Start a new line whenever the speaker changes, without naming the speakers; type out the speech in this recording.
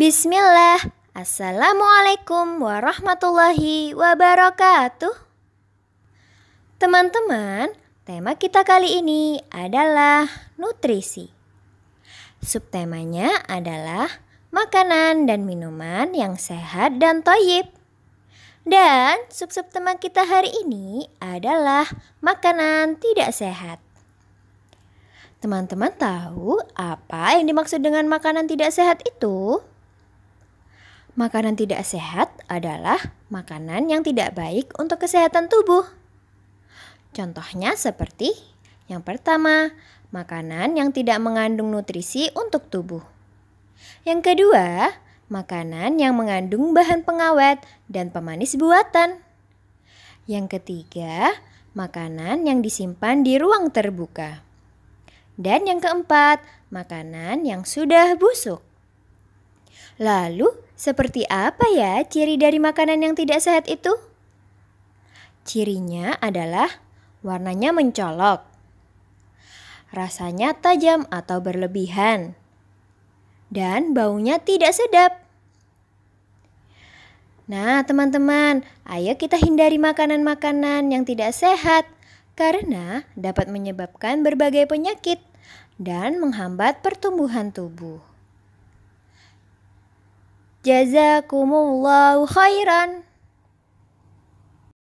Bismillah, Assalamualaikum warahmatullahi wabarakatuh. Teman-teman, tema kita kali ini adalah nutrisi. Subtemanya adalah makanan dan minuman yang sehat dan toyib. Dan sub-sub tema kita hari ini adalah makanan tidak sehat. Teman-teman tahu apa yang dimaksud dengan makanan tidak sehat itu? makanan tidak sehat adalah makanan yang tidak baik untuk kesehatan tubuh. Contohnya seperti yang pertama, makanan yang tidak mengandung nutrisi untuk tubuh. Yang kedua, makanan yang mengandung bahan pengawet dan pemanis buatan. Yang ketiga, makanan yang disimpan di ruang terbuka. Dan yang keempat, makanan yang sudah busuk. Lalu, seperti apa ya ciri dari makanan yang tidak sehat itu? Cirinya adalah warnanya mencolok, rasanya tajam atau berlebihan, dan baunya tidak sedap. Nah, teman-teman, ayo kita hindari makanan-makanan yang tidak sehat karena dapat menyebabkan berbagai penyakit dan menghambat pertumbuhan tubuh. Jazakumullahu khairan.